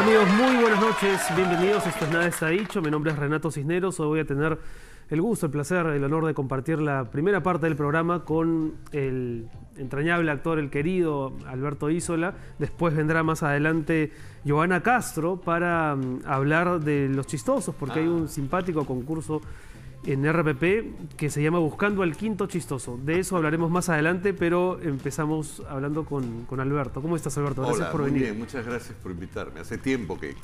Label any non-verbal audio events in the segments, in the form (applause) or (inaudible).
Amigos, muy buenas noches, bienvenidos. Esto es Nada está dicho. Mi nombre es Renato Cisneros. Hoy voy a tener el gusto, el placer, el honor de compartir la primera parte del programa con el entrañable actor, el querido Alberto Isola. Después vendrá más adelante Joana Castro para mm, hablar de los chistosos, porque hay ah. un simpático concurso en RPP que se llama Buscando al Quinto Chistoso. De eso hablaremos más adelante, pero empezamos hablando con, Alberto. ¿Cómo estás, Alberto? Gracias por muy venir. Bien, muchas gracias por invitarme. Hace tiempo que.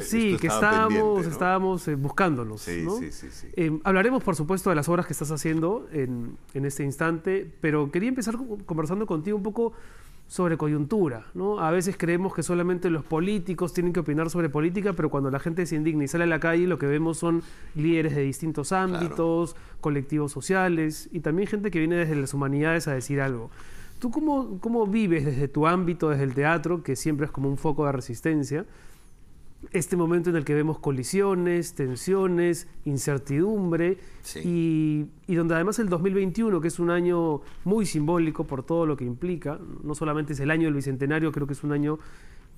Sí, que estábamos, estábamos eh, buscándonos. Em, hablaremos, por supuesto, de las obras que estás haciendo en, en este instante, pero quería empezar conversando contigo un poco sobre coyuntura. ¿no? A veces creemos que solamente los políticos tienen que opinar sobre política, pero cuando la gente se indigna y sale a la calle, lo que vemos son líderes de distintos ámbitos, colectivos sociales y también gente que viene desde las humanidades a decir algo. ¿Tú cómo, cómo vives desde tu ámbito, desde el teatro, que siempre es como un foco de resistencia? este momento en el que vemos colisiones, tensiones, incertidumbre, y, donde además el 2021, que es un año muy simbólico por todo lo que implica, no solamente es el año del Bicentenario, creo que es un año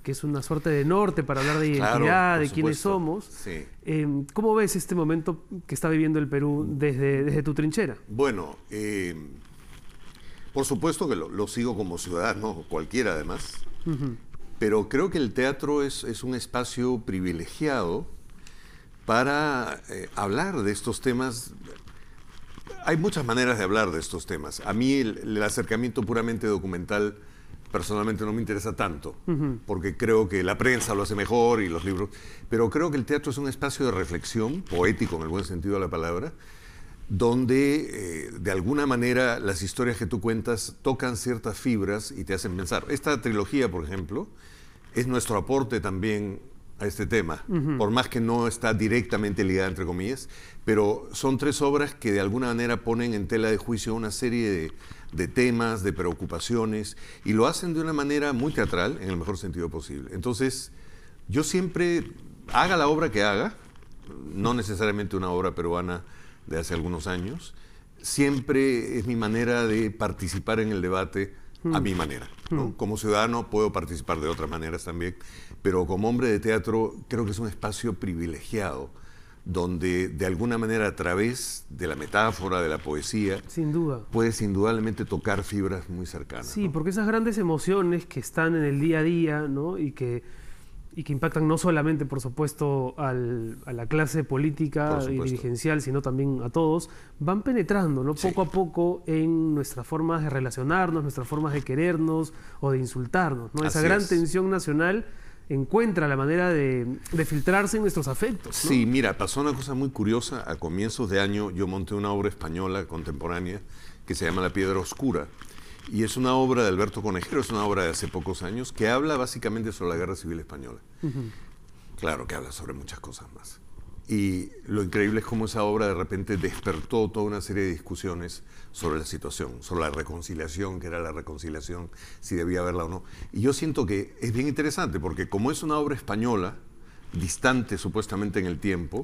que es una suerte de norte para hablar de identidad, de quiénes somos. Em, ¿Cómo ves este momento que está viviendo el Perú desde, desde tu trinchera? Bueno, em, por supuesto que lo, sigo como ciudadano, cualquiera además pero creo que el teatro es, un espacio privilegiado para eh, hablar de estos temas. Hay muchas maneras de hablar de estos temas. A mí el, acercamiento puramente documental personalmente no me interesa tanto, porque creo que la prensa lo hace mejor y los libros, pero creo que el teatro es un espacio de reflexión, poético en el buen sentido de la palabra, donde eh, de alguna manera las historias que tú cuentas tocan ciertas fibras y te hacen pensar. Esta trilogía, por ejemplo, es nuestro aporte también a este tema, por más que no está directamente ligada, entre comillas, pero son tres obras que de alguna manera ponen en tela de juicio una serie de temas, de preocupaciones, y lo hacen de una manera muy teatral, en el mejor sentido posible. Entonces, yo siempre, haga la obra que haga, no necesariamente una obra peruana, de hace algunos años, siempre es mi manera de participar en el debate a mi manera. Hmm. Como ciudadano puedo participar de otras maneras también, pero como hombre de teatro creo que es un espacio privilegiado donde de alguna manera a través de la metáfora, de la poesía, sin duda. puedes indudablemente tocar fibras muy cercanas. Sí, porque esas grandes emociones que están en el día a día ¿no? y que y que impactan no solamente, por supuesto, a la clase política y dirigencial, sino también a todos, van penetrando poco a poco en nuestras formas de relacionarnos, nuestras formas de querernos o de insultarnos. ¿no? Esa gran tensión nacional encuentra la manera de, filtrarse en nuestros afectos. Sí, mira, pasó una cosa muy curiosa. A comienzos de año yo monté una obra española contemporánea que se llama La Piedra Oscura y es una obra de Alberto Conejero, es una obra de hace pocos años, que habla básicamente sobre la Guerra Civil Española. Claro que habla sobre muchas cosas más. Y lo increíble es cómo esa obra de repente despertó toda una serie de discusiones sobre la situación, sobre la reconciliación, que era la reconciliación, si debía haberla o no. Y yo siento que es bien interesante, porque como es una obra española, distante supuestamente en el tiempo,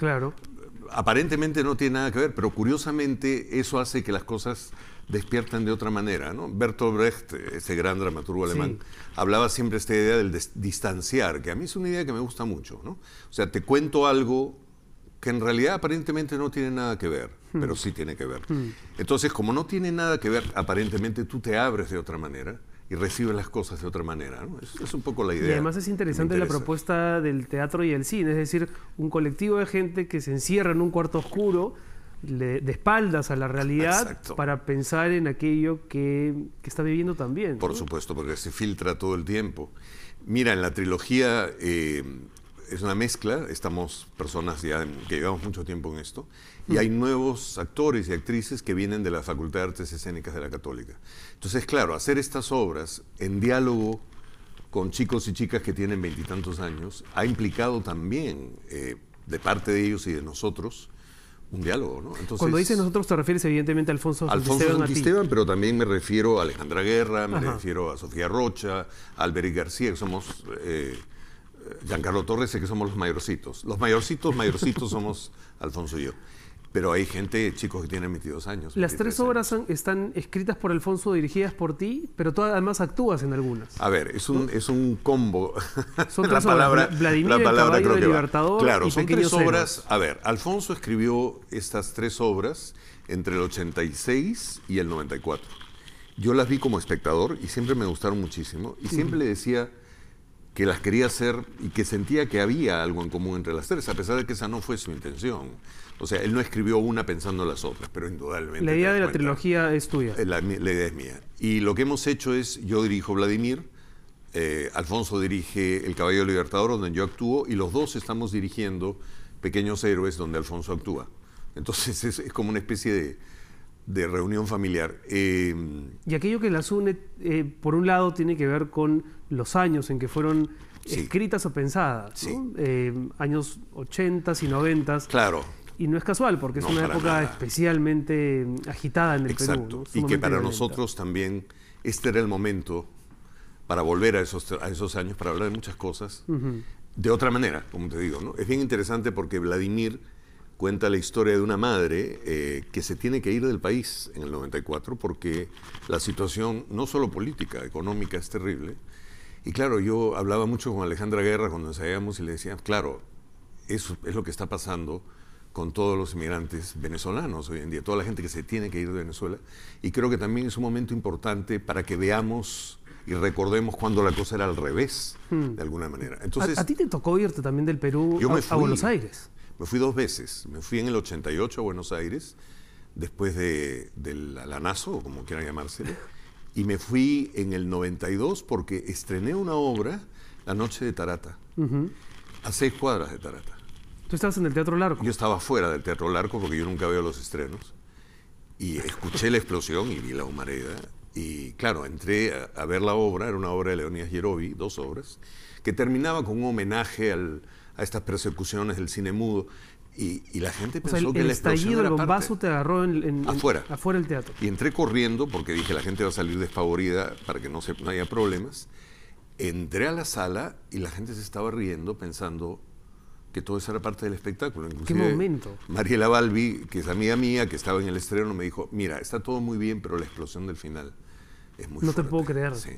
aparentemente no tiene nada que ver, pero curiosamente eso hace que las cosas despiertan de otra manera. ¿no? Bertolt Brecht, ese gran dramaturgo alemán, hablaba siempre esta idea del distanciar, que a mí es una idea que me gusta mucho. ¿no? O sea, te cuento algo que en realidad aparentemente no tiene nada que ver, hmm. pero sí tiene que ver. Hmm. Entonces, como no tiene nada que ver, aparentemente tú te abres de otra manera y recibes las cosas de otra manera. ¿no? Es, un poco la idea. Y además es interesante la propuesta del teatro y el cine, es decir, un colectivo de gente que se encierra en un cuarto oscuro de, espaldas a la realidad para pensar en aquello que, está viviendo también. Por supuesto, porque se filtra todo el tiempo. Mira, en la trilogía eh, es una mezcla, estamos personas que llevamos mucho tiempo en esto, y mm. hay nuevos actores y actrices que vienen de la Facultad de Artes Escénicas de la Católica. Entonces, claro, hacer estas obras en diálogo con chicos y chicas que tienen veintitantos años ha implicado también, eh, de parte de ellos y de nosotros, un diálogo, ¿no? Entonces, Cuando dices nosotros te refieres evidentemente a Alfonso Alfonso Santisteban, pero también me refiero a Alejandra Guerra, me refiero a Sofía Rocha, a Alberic García, que somos eh, eh Giancarlo Torres, que somos los mayorcitos. Los mayorcitos, mayorcitos (laughs) somos Alfonso y yo. Pero hay gente, chicos, que tiene 22 años. Las tres obras están escritas por Alfonso, dirigidas por ti, pero tú además actúas en algunas. A ver, es un, ¿Mm? es un combo. (laughs) Son tres palabras obras. Vladimir, el Libertador. Claro, son tres obras. A ver, Alfonso escribió estas tres obras entre el 86 y el 94. Yo las vi como espectador y siempre me gustaron muchísimo. Y siempre mm. le decía que las quería hacer y que sentía que había algo en común entre las tres, a pesar de que esa no fue su intención. O sea, él no escribió una pensando en las otras, pero indudablemente. La idea de la trilogía es tuya. Eh, la, idea es mía. Y lo que hemos hecho es, yo dirijo Vladimir, eh, Alfonso dirige El Caballo Libertador, donde yo actúo, y los dos estamos dirigiendo Pequeños Héroes, donde Alfonso actúa. Entonces (laughs) es como una especie de de reunión familiar. Eh, y aquello que las une, eh, por un lado, tiene que ver con los años en que fueron escritas o pensadas, eh, años 80 y 90. Claro. Y no es casual, porque es una época especialmente mm, agitada en el Perú. Y que para nosotros también este era el momento para volver a esos, a esos años, para hablar de muchas cosas, de otra manera, como te digo. ¿no? Es bien interesante porque Vladimir cuenta la historia de una madre eh, que se tiene que ir del país en el 94 porque la situación no solo política, económica es terrible. Y claro, yo hablaba mucho con Alejandra Guerra cuando ensayamos y le decía, claro, eso es lo que está pasando con todos los inmigrantes venezolanos hoy en día, toda la gente que se tiene que ir de Venezuela. Y creo que también es un momento importante para que veamos y recordemos cuando la cosa era al revés, hmm. de alguna manera. Entonces, ¿A, ti te tocó irte también del Perú a, a, Buenos Aires? Me fui dos veces. Me fui en el 88 a Buenos Aires, después de, del Alanazo, como quieran llamárselo, y me fui en el 92 porque estrené una obra la noche de Tarata, a seis cuadras de Tarata. ¿Tú estabas en el Teatro Larco? Yo estaba fuera del Teatro Larco porque yo nunca veo los estrenos. Y escuché la explosión y vi la humareda. Y claro, entré a, ver la obra, era una obra de Leonidas Yerovi, dos obras, que terminaba con un homenaje al, a estas persecuciones del cine mudo. Y, la gente pensó el, que el estallido del bombazo te agarró en, afuera. afuera del teatro. Y entré corriendo porque dije la gente va a salir desfavorida para que no, haya problemas. Entré a la sala y la gente se estaba riendo pensando que todo eso era parte del espectáculo. ¿Qué momento? Mariela Balbi, que es amiga mía, que estaba en el estreno, me dijo, mira, está todo muy bien, pero la explosión del final es muy no No te puedo creer. Sí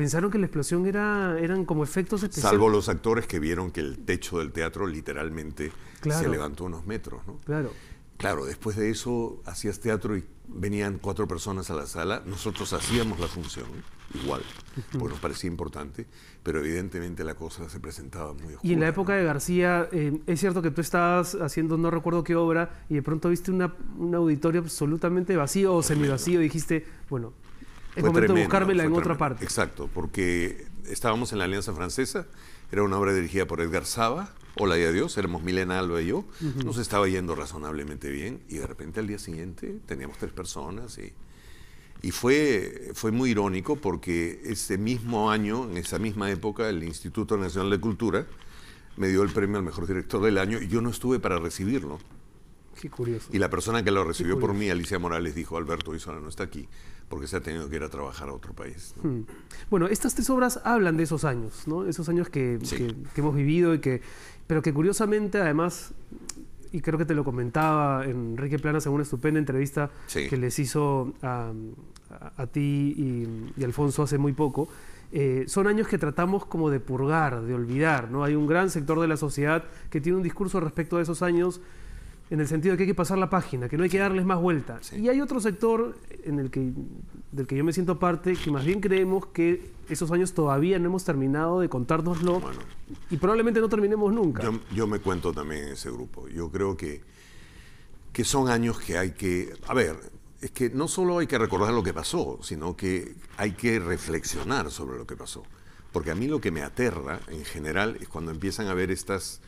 pensaron que la explosión era, eran como efectos especiales. Salvo los actores que vieron que el techo del teatro literalmente se levantó unos metros, ¿no? Claro. Claro, después de eso hacías teatro y venían cuatro personas a la sala, nosotros hacíamos la función, igual, porque nos parecía importante, pero evidentemente la cosa se presentaba muy oscura. Y en la época de García, eh, es cierto que tú estabas haciendo no recuerdo qué obra y de pronto viste una, un auditorio absolutamente vacío o semivacío y dijiste, bueno, es momento tremendo, en otra parte. Exacto, porque estábamos en la Alianza Francesa, era una obra dirigida por Edgar Saba, hola y adiós, éramos Milena Alba y yo, nos estaba yendo razonablemente bien y de repente al día siguiente teníamos tres personas y, fue, fue muy irónico porque ese mismo año, en esa misma época, el Instituto Nacional de Cultura me dio el premio al mejor director del año y yo no estuve para recibirlo. Qué curioso. Y la persona que lo recibió por mí, Alicia Morales, dijo, Alberto Isola no está aquí, porque se ha tenido que ir a trabajar a otro país. Hmm. Bueno, estas tres obras hablan de esos años, ¿no? Esos años que, hemos vivido y que, pero que curiosamente además, y creo que te lo comentaba Enrique Planas en una estupenda entrevista que les hizo a, ti y, Alfonso hace muy poco, eh, son años que tratamos como de purgar, de olvidar, ¿no? Hay un gran sector de la sociedad que tiene un discurso respecto a esos años en el sentido de que hay que pasar la página, que no hay que darles más vueltas. Y hay otro sector en el que, del que yo me siento parte, que más bien creemos que esos años todavía no hemos terminado de contárnoslo y probablemente no terminemos nunca. Yo, me cuento también en ese grupo. Yo creo que, que son años que hay que... A ver, es que no solo hay que recordar lo que pasó, sino que hay que reflexionar sobre lo que pasó. Porque a mí lo que me aterra en general es cuando empiezan a ver estas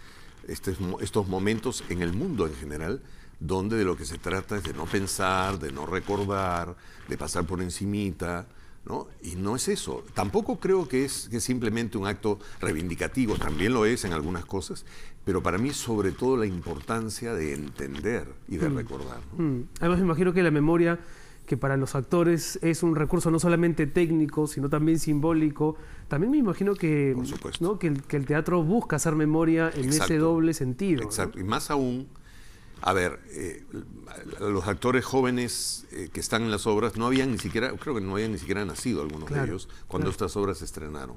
estos, momentos en el mundo en general, donde de lo que se trata es de no pensar, de no recordar, de pasar por encimita, ¿no? Y no es eso. Tampoco creo que es, simplemente un acto reivindicativo, también lo es en algunas cosas, pero para mí sobre todo la importancia de entender y de mm. recordar. Mm. Además me imagino que la memoria, que para los actores es un recurso no solamente técnico, sino también simbólico, también me imagino que, que, el, teatro busca hacer memoria en ese doble sentido. Exacto. Y más aún, a ver, eh, los actores jóvenes eh, que están en las obras no habían ni siquiera, creo que no habían ni siquiera nacido algunos de ellos cuando estas obras se estrenaron.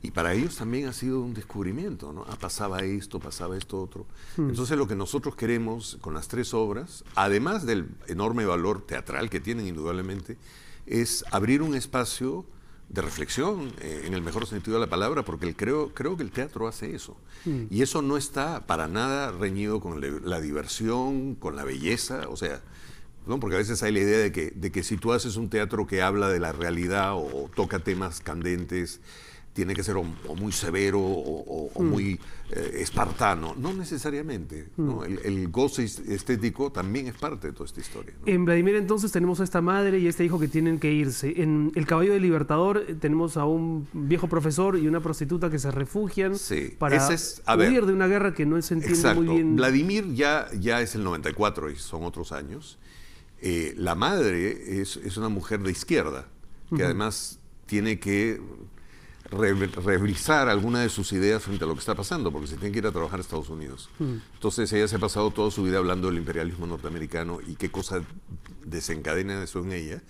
Y para ellos también ha sido un descubrimiento, ¿no? Ah, pasaba esto, pasaba esto, otro. Hmm. Entonces lo que nosotros queremos con las tres obras, además del enorme valor teatral que tienen indudablemente, es abrir un espacio de reflexión, eh, en el mejor sentido de la palabra, porque creo, creo que el teatro hace eso. Mm. Y eso no está para nada reñido con la diversión, con la belleza, o sea, porque a veces hay la idea de que, si tú haces un teatro que habla de la realidad o toca temas candentes, tiene que ser o, muy severo o, mm. muy eh, espartano. No necesariamente. Mm. El, goce estético también es parte de toda esta historia. En Vladimir entonces tenemos a esta madre y a este hijo que tienen que irse. En El Caballo del Libertador eh, tenemos a un viejo profesor y una prostituta que se refugian para huir de una guerra que no se entiende muy bien. Vladimir ya, ya es el 94 y son otros años. Eh, la madre es, una mujer de izquierda que además tiene que revisar alguna de sus ideas frente a lo que está pasando, porque se tiene que ir a trabajar a Estados Unidos. Hmm. Entonces ella se ha pasado toda su vida hablando del imperialismo norteamericano y qué cosa desencadena eso en ella.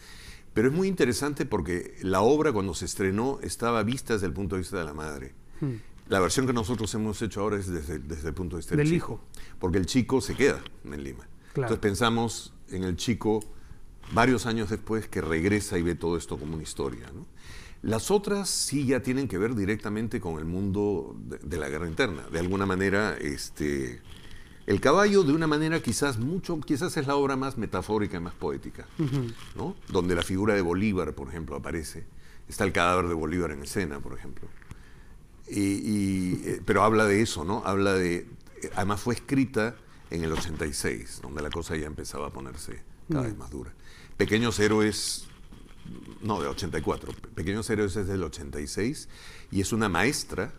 Pero es muy interesante porque la obra cuando se estrenó estaba vista desde el punto de vista de la madre. Hmm. La versión que nosotros hemos hecho ahora es desde, desde el punto de vista del, hijo. Porque el chico se queda en Lima. Entonces pensamos en el chico varios años después que regresa y ve todo esto como una historia. ¿no? Las otras sí ya tienen que ver directamente con el mundo de, la guerra interna. De alguna manera, este, el caballo, de una manera quizás mucho, quizás es la obra más metafórica, y más poética, ¿no? Donde la figura de Bolívar, por ejemplo, aparece. Está el cadáver de Bolívar en escena, por ejemplo. Eh, pero habla de eso, ¿no? Habla de. Eh, además fue escrita en el 86, donde la cosa ya empezaba a ponerse cada vez más dura. Pequeños héroes no, de 84, Pequeños Héroes es del 86, y es una maestra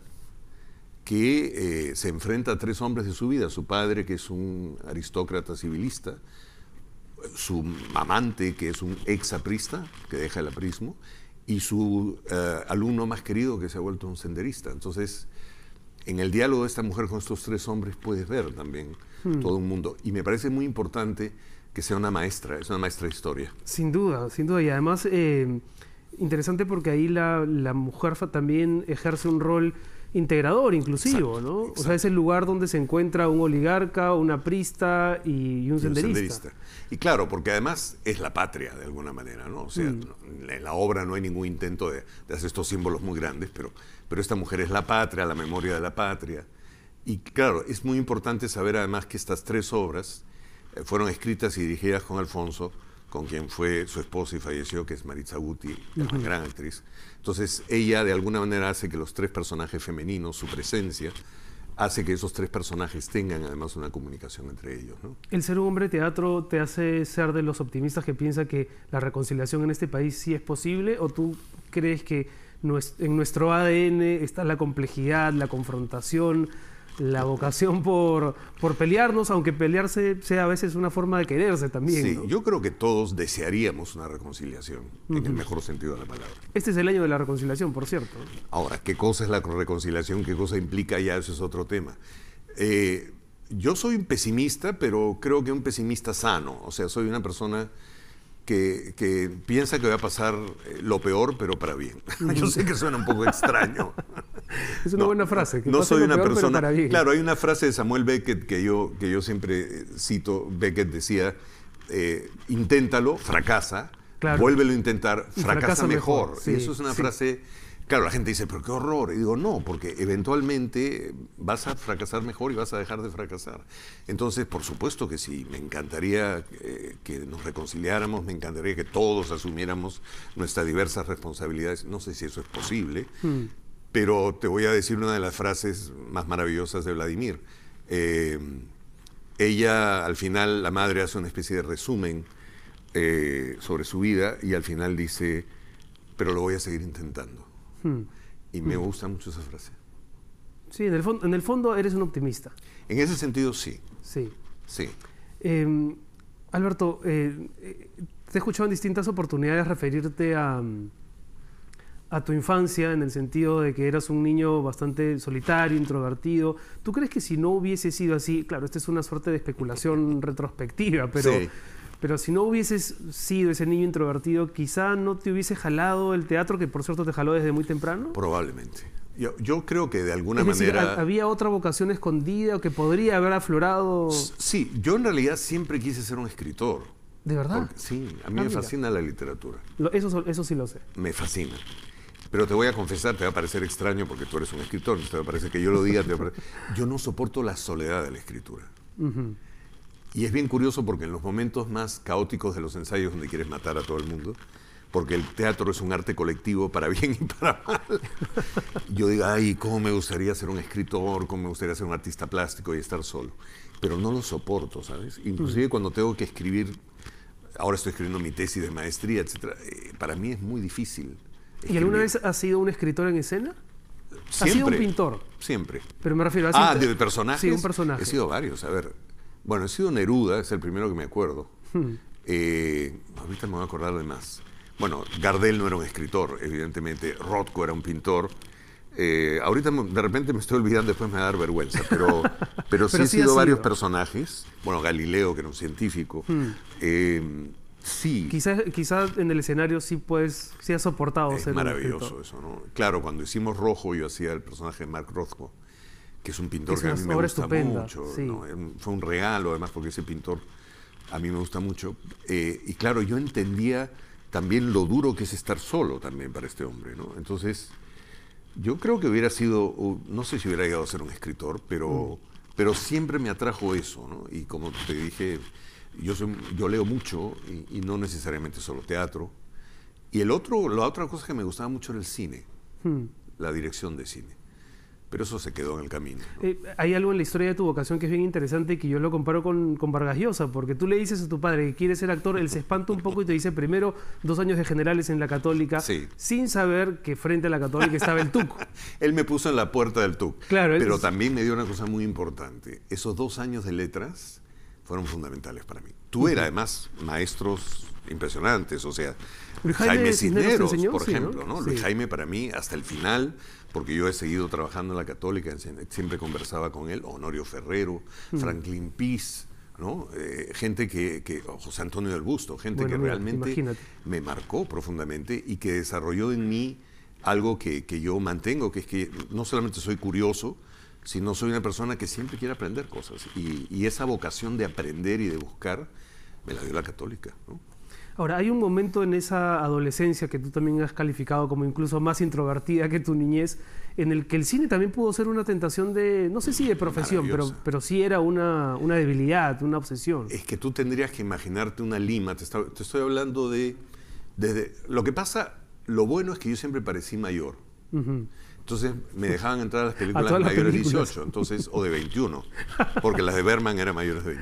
que eh, se enfrenta a tres hombres de su vida, su padre que es un aristócrata civilista, su amante que es un exaprista, que deja el aprismo, y su eh, alumno más querido que se ha vuelto un senderista. Entonces, en el diálogo de esta mujer con estos tres hombres puedes ver también hmm. todo un mundo. Y me parece muy importante que sea una maestra, es una maestra de historia. Sin duda, sin duda. Y además, eh, interesante porque ahí la, mujer también ejerce un rol integrador, inclusivo, ¿no? O sea, es el lugar donde se encuentra un oligarca, un aprista y, un, senderista. Y claro, porque además es la patria de alguna manera, ¿no? O sea, mm. en la obra no hay ningún intento de, hacer estos símbolos muy grandes, pero, pero esta mujer es la patria, la memoria de la patria. Y claro, es muy importante saber además que estas tres obras eh, fueron escritas y dirigidas con Alfonso, con quien fue su esposa y falleció, que es Maritza Guti, la gran actriz. Entonces ella de alguna manera hace que los tres personajes femeninos, su presencia, hace que esos tres personajes tengan además una comunicación entre ellos. El ser un hombre teatro te hace ser de los optimistas que piensa que la reconciliación en este país sí es posible o tú crees que en nuestro ADN está la complejidad, la confrontación, la vocación por, pelearnos, aunque pelearse sea a veces una forma de quererse también. Sí, yo creo que todos desearíamos una reconciliación, en el mejor sentido de la palabra. Este es el año de la reconciliación, por cierto. Ahora, ¿qué cosa es la reconciliación? ¿Qué cosa implica? Ya eso es otro tema. Eh, yo soy un pesimista, pero creo que un pesimista sano. O sea, soy una persona que, que piensa que va a pasar eh, lo peor, pero para bien. (laughs) yo sé que suena un poco extraño, (laughs) es una buena frase. no soy una persona. Claro, hay una frase de Samuel Beckett que yo, que yo siempre eh, cito. Beckett decía: eh, inténtalo, fracasa, vuélvelo a intentar, fracasa, mejor. y eso es una frase. Claro, la gente dice, pero qué horror. Y digo, no, porque eventualmente vas a fracasar mejor y vas a dejar de fracasar. Entonces, por supuesto que sí, me encantaría eh, que nos reconciliáramos, me encantaría que todos asumiéramos nuestras diversas responsabilidades. No sé si eso es posible, hmm. Pero te voy a decir una de las frases más maravillosas de Vladimir. Eh, ella, al final, la madre hace una especie de resumen eh, sobre su vida y al final dice, pero lo voy a seguir intentando. Hmm. Y me hmm. gusta mucho esa frase. Sí, en el, fondo, en el fondo eres un optimista. En ese sentido, sí. Sí. Sí. Em, Alberto, eh, te he escuchado en distintas oportunidades referirte a... Mm, a tu infancia en el sentido de que eras un niño bastante solitario, introvertido. ¿Tú crees que si no hubiese sido así, claro, esta es una suerte de especulación (laughs) retrospectiva, pero, pero si no hubieses sido ese niño introvertido, quizá no te hubiese jalado el teatro, que por cierto te jaló desde muy temprano? Probablemente. Yo, creo que de alguna manera... ¿Había otra vocación escondida o que podría haber aflorado? Sí, yo en realidad siempre quise ser un escritor. ¿De verdad? sí, a mí ah, me fascina la literatura. eso, eso sí lo sé. Me fascina. Pero te voy a confesar, te va a parecer extraño porque tú eres un escritor, te va a parecer que yo lo diga. (laughs) Yo no soporto la soledad de la escritura. Y es bien curioso porque en los momentos más caóticos de los ensayos donde quieres matar a todo el mundo, porque el teatro es un arte colectivo para (laughs) bien y para mal. Yo digo, ay, cómo me gustaría ser un escritor, cómo me gustaría ser un artista plástico y estar solo. Pero no lo soporto, ¿sabes? Inclusive mm. cuando tengo que escribir, ahora estoy escribiendo mi tesis de maestría, etc. Eh, para mí es muy difícil ¿Y alguna vez has sido un escritor en escena? Ha sido un pintor? Siempre. Pero me refiero a... Ah, de personajes. Sí, un personaje. He sido varios, a ver. Bueno, he sido Neruda, es el primero que me acuerdo. Hmm. Eh, ahorita me voy a acordar de más. Bueno, Gardel no era un escritor, evidentemente. Rothko era un pintor. Eh, ahorita de repente me estoy olvidando, después me va a dar vergüenza, pero, (laughs) pero sí, he sido varios personajes. Bueno, Galileo, que era un científico. Hmm. Eh, Sí. Quizás en el escenario sí puedes, sí has soportado es maravilloso eso, ¿no? Claro, cuando hicimos Rojo yo hacía el personaje de Mark Rothko, que es un pintor que a mí me gusta mucho. Fue un regalo además porque ese pintor a mí me gusta mucho. Eh, y claro, yo entendía también lo duro que es estar solo también para este hombre, ¿no? Entonces, yo creo que hubiera sido, no sé si hubiera llegado a ser un escritor, pero, mm. pero siempre me atrajo eso, ¿no? Y como te dije yo, leo mucho y, no necesariamente solo teatro. Y el otro, la otra cosa que me gustaba mucho era el cine, hmm. la dirección de cine. Pero eso se quedó en el camino. Eh, hay algo en la historia de tu vocación que es bien interesante y que yo lo comparo con, con Vargas Llosa, porque tú le dices a tu padre que quiere ser actor, él se espanta un poco y te dice primero dos años de generales en la Católica, sin saber que frente a la Católica estaba el TUC. (laughs) él me puso en la puerta del TUC. Claro, Pero también me dio una cosa muy importante. Esos dos años de letras fueron fundamentales para mí. Tú eras además maestros impresionantes, o sea, Jaime, Cisneros, por ejemplo, ¿no? Luis Jaime para mí hasta el final, porque yo he seguido trabajando en la Católica, siempre conversaba con él, Honorio Ferrero, Franklin Pease, ¿no? Eh, gente que, José Antonio del Busto, gente que realmente me marcó profundamente y que desarrolló en mí algo que, que, yo mantengo, que es que no solamente soy curioso, si no soy una persona que siempre quiere aprender cosas. Y, esa vocación de aprender y de buscar me la dio la católica. Ahora, hay un momento en esa adolescencia que tú también has calificado como incluso más introvertida que tu niñez, en el que el cine también pudo ser una tentación de, no sé si de profesión, pero, pero sí era una, una, debilidad, una obsesión. Es que tú tendrías que imaginarte una lima, te, te estoy hablando de... Desde, lo que pasa, lo bueno es que yo siempre parecí mayor. Entonces me dejaban entrar a las películas mayores de 18, entonces, o de 21, porque las de Berman eran mayores de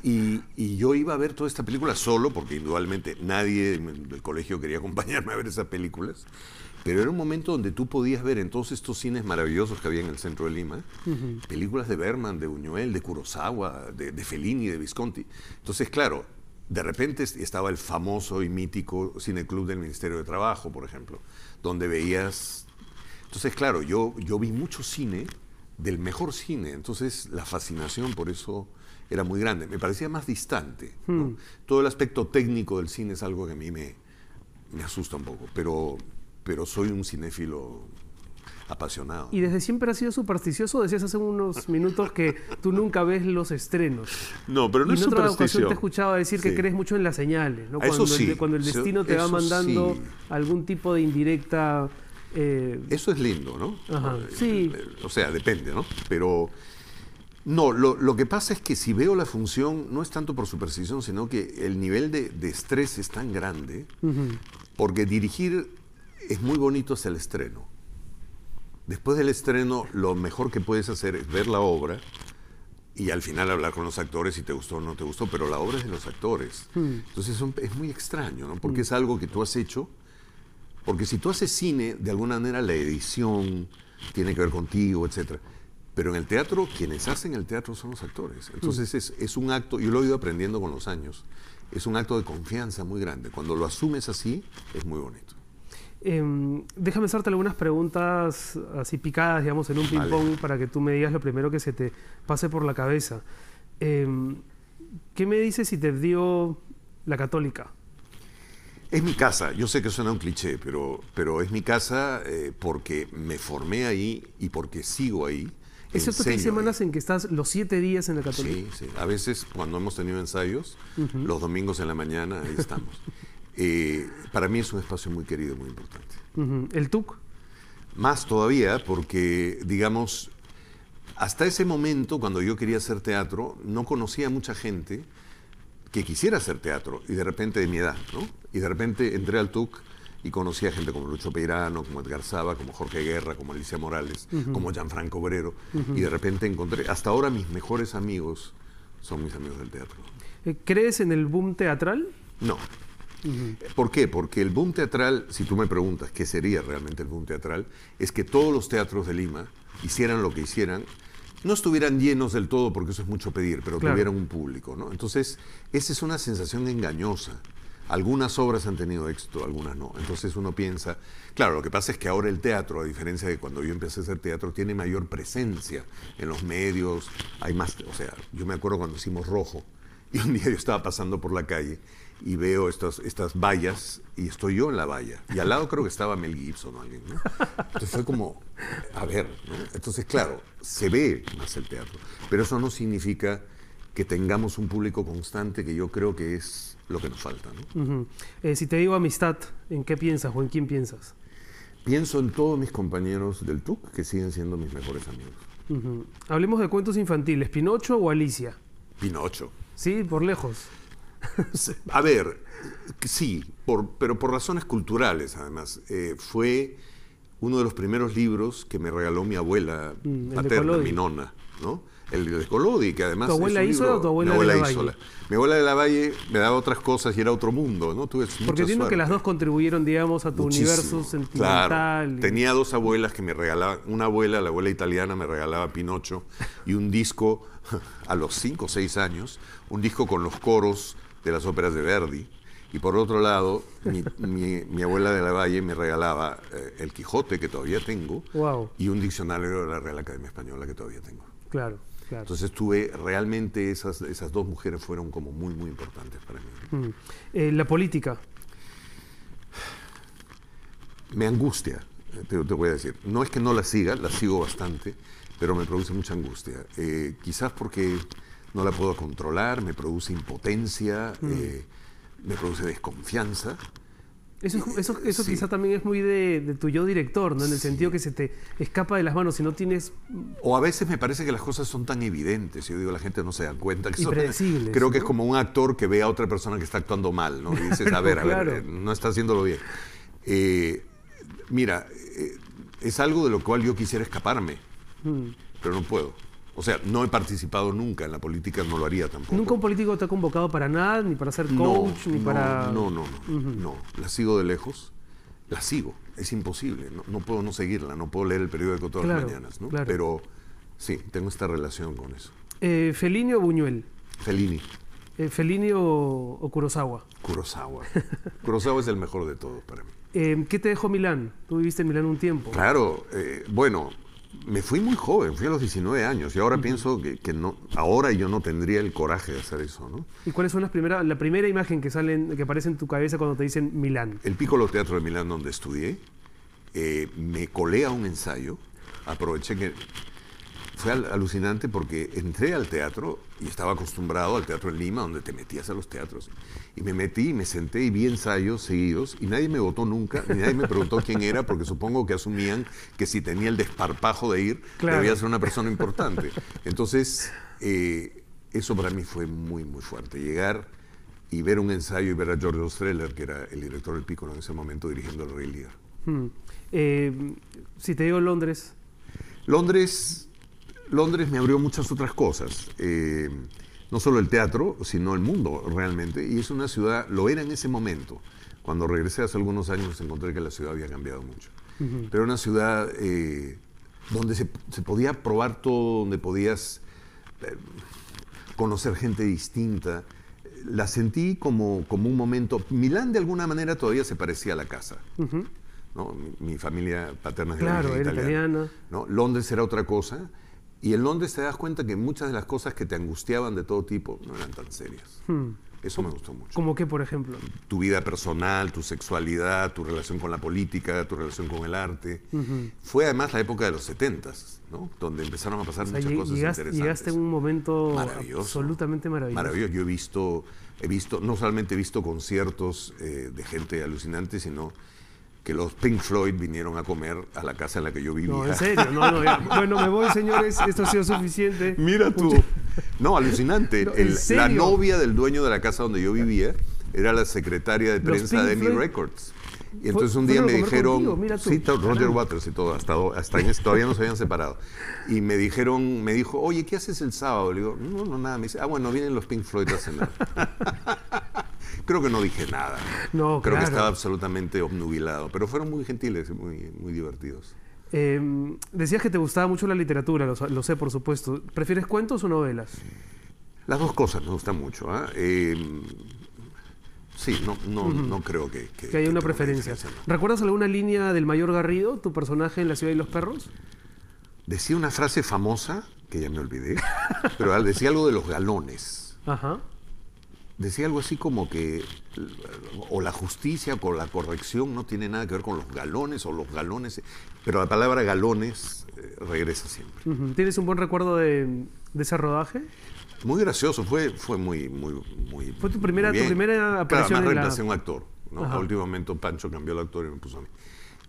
21. Y, yo iba a ver toda esta película solo, porque indudablemente nadie del colegio quería acompañarme a ver esas películas. Pero era un momento donde tú podías ver en todos estos cines maravillosos que había en el centro de Lima, películas de Berman, de Buñuel, de Kurosawa, de, de Fellini, de Visconti. Entonces, claro, de repente estaba el famoso y mítico cineclub del Ministerio de Trabajo, por ejemplo, donde veías entonces, claro, yo, yo vi mucho cine, del mejor cine, entonces la fascinación por eso era muy grande, me parecía más distante. Hmm. Todo el aspecto técnico del cine es algo que a mí me, me asusta un poco, pero, pero soy un cinéfilo apasionado. Y desde siempre has sido supersticioso, decías hace unos (laughs) minutos que tú nunca ves los estrenos. No, pero no y es en otra ocasión te escuchaba decir que crees mucho en las señales, Cuando, eso sí. el, cuando el destino te va mandando algún tipo de indirecta eh, Eso es lindo, ¿no? Eh, sí. O sea, depende, ¿no? Pero no, lo, que pasa es que si veo la función, no es tanto por superstición sino que el nivel de, estrés es tan grande, porque dirigir es muy bonito hasta el estreno. Después del estreno, lo mejor que puedes hacer es ver la obra y al final hablar con los actores si te gustó o no te gustó, pero la obra es de los actores. Entonces es muy extraño, ¿no? Porque es algo que tú has hecho porque si tú haces cine, de alguna manera la edición tiene que ver contigo, etc. Pero en el teatro, quienes hacen el teatro son los actores. Entonces es, un acto, yo lo he ido aprendiendo con los años, es un acto de confianza muy grande. Cuando lo asumes así, es muy bonito. Em, déjame hacerte algunas preguntas así picadas, digamos, en un ping-pong para que tú me digas lo primero que se te pase por la cabeza. Em, ¿Qué me dices si te dio la católica? Es mi casa, yo sé que suena un cliché, pero, pero es mi casa eh, porque me formé ahí y porque sigo ahí. Es cierto que semanas en que estás los siete días en la Católica. Sí, sí. A veces cuando hemos tenido ensayos, los domingos en la mañana, ahí estamos. (laughs) Eh, para mí es un espacio muy querido, muy importante. ¿El TUC? Más todavía porque, digamos, hasta ese momento, cuando yo quería hacer teatro, no conocía a mucha gente que quisiera hacer teatro y de repente de mi edad, ¿no? Y de repente entré al TUC y conocí a gente como Lucho Peirano, como Edgar Saba, como Jorge Guerra, como Alicia Morales, como Gianfranco Obrero. Y de repente encontré, hasta ahora mis mejores amigos son mis amigos del teatro. Eh, ¿Crees en el boom teatral? No. ¿Por qué? Porque el boom teatral, si tú me preguntas qué sería realmente el boom teatral, es que todos los teatros de Lima hicieran lo que hicieran, no estuvieran llenos del todo, porque eso es mucho pedir, pero tuvieran un público, ¿no? Entonces, esa es una sensación engañosa. Algunas obras han tenido éxito, algunas no. Entonces uno piensa, claro, lo que pasa es que ahora el teatro, a diferencia de cuando yo empecé a hacer teatro, tiene mayor presencia en los medios, hay más, o sea, yo me acuerdo cuando hicimos Rojo, y un día yo estaba pasando por la calle y veo estas, estas vallas y estoy yo en la valla. Y al lado creo que estaba Mel Gibson o alguien. ¿no? Entonces fue como, a ver, entonces claro, se ve más el teatro, pero eso no significa que tengamos un público constante, que yo creo que es lo que nos falta. ¿no? Eh, si te digo amistad, ¿en qué piensas o en quién piensas? Pienso en todos mis compañeros del TUC que siguen siendo mis mejores amigos. Hablemos de cuentos infantiles, ¿Pinocho o Alicia? Pinocho. Sí, por lejos. (laughs) A ver, sí, pero por razones culturales además. Eh, fue uno de los primeros libros que me regaló mi abuela mm, paterna, mi nona, ¿no? El de Colodi, que además. ¿Tu abuela Isola o tu abuela, mi abuela de la Valle? Mi abuela de la Valle me daba otras cosas y era otro mundo, ¿no? Tuve Porque entiendo que las dos contribuyeron, digamos, a tu universo sentimental. Claro. Tenía dos abuelas que me regalaban. Una abuela, la abuela italiana, me regalaba Pinocho y un disco (laughs) a los cinco o 6 años, un disco con los coros de las óperas de Verdi. Y por otro lado, mi, (laughs) abuela de la Valle me regalaba eh, El Quijote, que todavía tengo, y un diccionario de la Real Academia Española, que todavía tengo. Claro, claro. Entonces tuve, realmente esas, esas dos mujeres fueron como muy, muy importantes para mí. Mm. Eh, la política. Me angustia, eh, te, voy a decir. No es que no la siga, la sigo bastante, pero me produce mucha angustia. quizás porque no la puedo controlar, me produce impotencia, mm. eh, me produce desconfianza. Eso, eso, eso quizá también es muy de, tu yo director, ¿no? En el sentido que se te escapa de las manos si no tienes... O a veces me parece que las cosas son tan evidentes. Yo digo, la gente no se da cuenta. Que creo que es como un actor que ve a otra persona que está actuando mal, ¿no? Y dices, a (laughs) ver, eh, no está haciéndolo bien. Eh, mira, es algo de lo cual yo quisiera escaparme, mm. pero no puedo. O sea, no he participado nunca en la política, no lo haría tampoco. ¿Nunca un político te ha convocado para nada, ni para ser coach, ni para...? No, no, no, no. La sigo de lejos, la sigo. Es imposible, no, puedo no seguirla, no puedo leer el periódico todas las mañanas, ¿no? Pero sí, tengo esta relación con eso. Eh, ¿Felini o Buñuel? Felini. Eh, ¿Felini o, Kurosawa? Kurosawa. (laughs) Kurosawa es el mejor de todos para mí. Eh, ¿Qué te dejó Milán? Tú viviste en Milán un tiempo. Claro, eh, bueno, me fui muy joven, fui a los 19 años y ahora pienso que, no, ahora yo no tendría el coraje de hacer eso, ¿no? ¿Y cuáles son las primeras, la primera imagen que salen, que aparece en tu cabeza cuando te dicen Milán? El Piccolo Teatro de Milán donde estudié, eh, me colé un ensayo, aproveché que fue alucinante porque entré al teatro y estaba acostumbrado al teatro en Lima, donde te metías a los teatros. Y me metí, y me senté y vi ensayos seguidos y nadie me votó nunca, ni nadie me preguntó (laughs) quién era, porque supongo que asumían que si tenía el desparpajo de ir, debía ser una persona importante. Entonces, eh, eso para mí fue muy, muy fuerte. Llegar y ver un ensayo y ver a George Ostreller, que era el director del Pico en ese momento, dirigiendo el Rey Lear. Hmm. Eh, si te digo Londres. Londres Londres me abrió muchas otras cosas. Eh, no solo el teatro, sino el mundo realmente. Y es una ciudad, lo era en ese momento. Cuando regresé hace algunos años encontré que la ciudad había cambiado mucho. Pero una ciudad eh, donde se, podía probar todo, donde podías eh, conocer gente distinta. La sentí como, como un momento. Milán de alguna manera todavía se parecía a la casa. ¿no? mi, familia paterna es claro, italiana. Londres era otra cosa y en Londres te das cuenta que muchas de las cosas que te angustiaban de todo tipo no eran tan serias. Hmm. Eso me gustó mucho. ¿Cómo qué, por ejemplo? Tu vida personal, tu sexualidad, tu relación con la política, tu relación con el arte. Fue además la época de los setentas, ¿no? Donde empezaron a pasar muchas cosas llegaste, interesantes. Llegaste en un momento maravilloso, absolutamente maravilloso. Maravilloso. Yo he visto, he visto, no solamente he visto conciertos eh, de gente alucinante, sino que los Pink Floyd vinieron a comer a la casa en la que yo vivía. No, en serio, no, Bueno, me voy, señores, esto ha sido suficiente. Mira tú. No, alucinante. El, La novia del dueño de la casa donde yo vivía era la secretaria de prensa de Emmy Records. Y entonces un día me dijeron, Roger Waters y todo, hasta, hasta en esto todavía no se habían separado. Y me dijeron, me dijo, oye, ¿qué haces el sábado? Le digo, no, no, nada. Me dice, ah, bueno, vienen los Pink Floyd a cenar. (laughs) creo que no dije nada. No, Creo que estaba absolutamente obnubilado, pero fueron muy gentiles, muy, muy divertidos. Em, decías que te gustaba mucho la literatura, lo, sé por supuesto. ¿Prefieres cuentos o novelas? Eh, las dos cosas me gustan mucho. ¿ah? Em, sí, no, no, creo que... Que, una preferencia. ¿Recuerdas alguna línea del Mayor Garrido, tu personaje en La ciudad y los perros? Decía una frase famosa, que ya me olvidé, pero decía algo de los galones. Ajá decía algo así como que o la justicia o la corrección no tiene nada que ver con los galones o los galones, pero la palabra galones eh, regresa siempre. ¿Tienes un buen recuerdo de, ese rodaje? Muy gracioso, fue, fue muy, muy, Fue tu primera, tu primera aparición. Claro, me un actor. ¿no? Pancho cambió el actor y me puso a mí.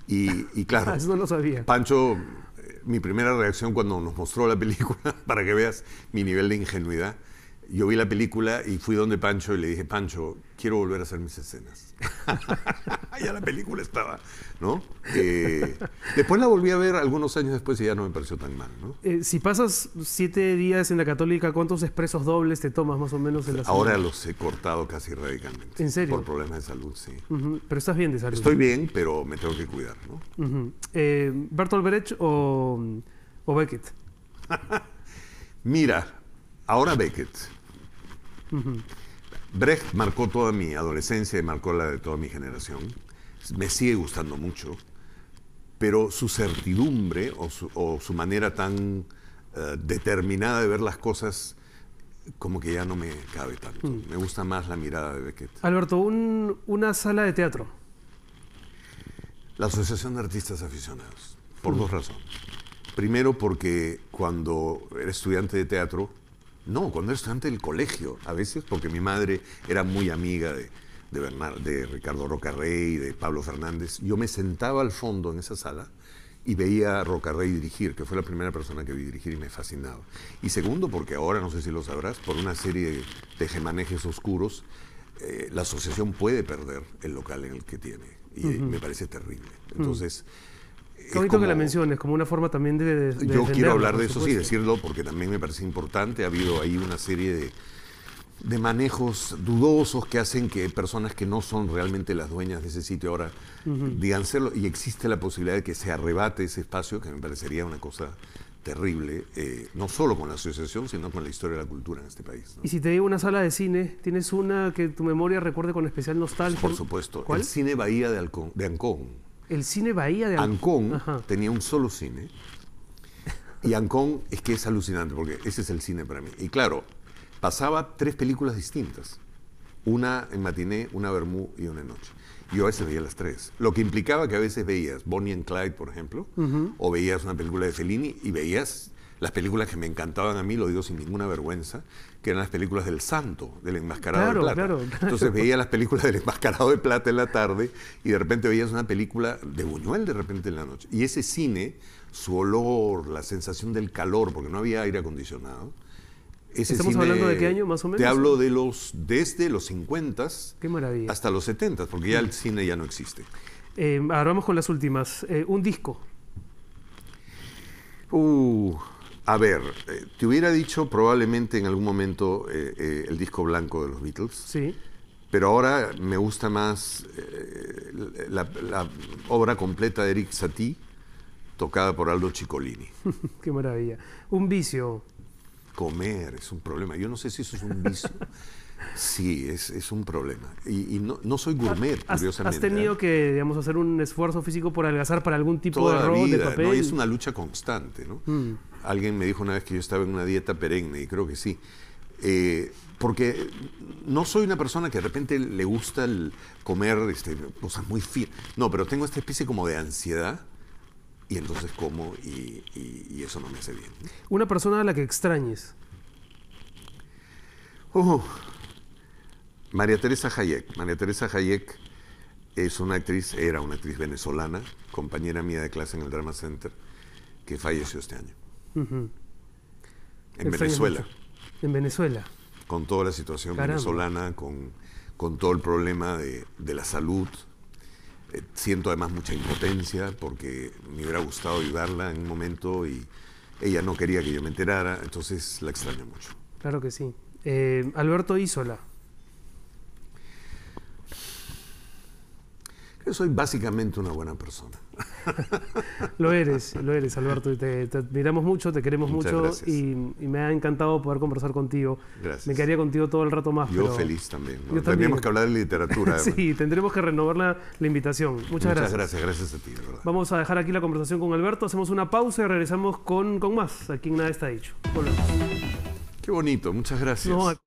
Y, claro, (laughs) Pancho, eh, mi primera reacción cuando nos mostró la película, (laughs) para que veas mi nivel de ingenuidad, yo vi la película y fui donde Pancho y le dije, Pancho, quiero volver a hacer mis escenas. (laughs) ya la película estaba, ¿no? Eh, después la volví a ver algunos años después y ya no me pareció tan mal, ¿no? Eh, si pasas siete días en la Católica, ¿cuántos expresos dobles te tomas más o menos en la Ahora los he cortado casi radicalmente. ¿En serio? Por problemas de salud, sí. Pero estás bien de salud. Estoy bien, pero me tengo que cuidar, ¿no? Uh eh, ¿Bertolt Brecht o, o Beckett? (laughs) Mira, ahora Beckett Brecht marcó toda mi adolescencia y marcó la de toda mi generación. Me sigue gustando mucho, pero su certidumbre o su, manera tan eh, determinada de ver las cosas como que ya no me cabe tanto. Mm. Me gusta más la mirada de Beckett. Alberto, una sala de teatro. La Asociación de Artistas Aficionados, por mm. dos razones. Primero porque cuando era estudiante de teatro, no, cuando era estudiante del colegio, a veces, porque mi madre era muy amiga de, de, de Ricardo Rocarrey, de Pablo Fernández. Yo me sentaba al fondo en esa sala y veía a Rocarrey dirigir, que fue la primera persona que vi dirigir y me fascinaba. Y segundo, porque ahora, no sé si lo sabrás, por una serie de gemanejes oscuros, eh, la asociación puede perder el local en el que tiene. Y eh, me parece terrible. Mm. Entonces, bonito que la menciones, como una forma también de... yo quiero hablar de eso, sí, decirlo, porque también me parece importante. Ha habido ahí una serie de, manejos dudosos que hacen que personas que no son realmente las dueñas de ese sitio ahora digan serlo Y existe la posibilidad de que se arrebate ese espacio, que me parecería una cosa terrible, eh, no solo con la asociación, sino con la historia de la cultura en este país. Y si te digo una sala de cine, ¿tienes una que tu memoria recuerde con especial nostalgia? Por supuesto, el Cine Bahía de, de Ancón. El cine Bahía de Ancón. tenía un solo cine. Y Ancón es que es alucinante, porque ese es el cine para mí. Y claro, pasaba tres películas distintas. Una en matiné, una vermú y una en noche. Yo a veces veía las tres. Lo que implicaba que a veces veías Bonnie and Clyde, por ejemplo, o veías una película de Fellini y veías las películas que me encantaban a mí, lo digo sin ninguna vergüenza, que eran las películas del santo, del enmascarado de plata. Claro, claro. Entonces veía las películas del enmascarado de plata en la tarde y de repente veías una película de Buñuel de repente en la noche. Y ese cine, su olor, la sensación del calor, porque no había aire acondicionado, ¿Estamos hablando de qué año más o menos? Te hablo de los, desde los 50 hasta los 70, porque ya el cine ya no existe. Eh, ahora vamos con las últimas. Eh, un disco. Uh, a ver, eh, te hubiera dicho probablemente en algún momento eh, eh, el disco blanco de los Beatles. Sí. Pero ahora me gusta más la, obra completa de Eric Satie, tocada por Aldo Ciccolini. (laughs) Qué maravilla. Un vicio. Comer es un problema. Yo no sé si eso es un vicio. (laughs) Sí, es, un problema. Y, no, soy gourmet, curiosamente. ¿Has tenido que, digamos, hacer un esfuerzo físico por adelgazar para algún tipo de robo de papel? No, es una lucha constante, ¿no? Mm alguien me dijo una vez que yo estaba en una dieta perenne, y creo que sí. Eh, porque no soy una persona que de repente le gusta el comer este, cosas muy fiel No, pero tengo esta especie como de ansiedad y entonces como y, eso no me hace bien. Una persona a la que extrañes. Oh, María Teresa Hayek. María Teresa Hayek es una actriz, era una actriz venezolana, compañera mía de clase en el Drama Center, que falleció este año. En Venezuela. En Venezuela. Con toda la situación venezolana, con, con, todo el problema de, la salud. Eh, siento además mucha impotencia porque me hubiera gustado ayudarla en un momento y ella no quería que yo me enterara, entonces la extraño mucho. Claro que sí. Eh, Alberto Isola, Yo soy básicamente una buena persona. (laughs) lo eres, lo eres, Alberto. Te, admiramos mucho, te queremos mucho y, me ha encantado poder conversar contigo. Me quedaría contigo todo el rato más. Yo feliz también, Tendríamos que hablar de literatura. (laughs) sí, tendremos que renovar la, invitación. Muchas, Muchas gracias. gracias. a ti, Vamos a dejar aquí la conversación con Alberto, hacemos una pausa y regresamos con, con más. Aquí Nada está dicho. ¡Hola! Qué bonito, muchas gracias.